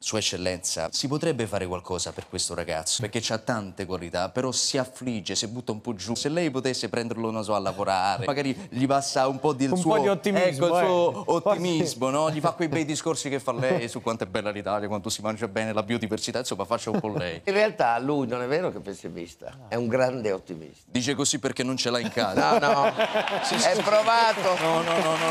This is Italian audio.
Sua Eccellenza, si potrebbe fare qualcosa per questo ragazzo, perché ha tante qualità, però si affligge, si butta un po' giù. Se lei potesse prenderlo, non so, a lavorare, magari gli passa un po' di, un suo, po di ottimismo, ecco, il suo eh. ottimismo no? Gli fa quei bei discorsi che fa lei su quanto è bella l'Italia, quanto si mangia bene, la biodiversità, insomma, faccia un po' lei. In realtà lui non è vero che è pessimista, è un grande ottimista. Dice così perché non ce l'ha in casa. No, no, sì, sì, è provato. no, no, no. no.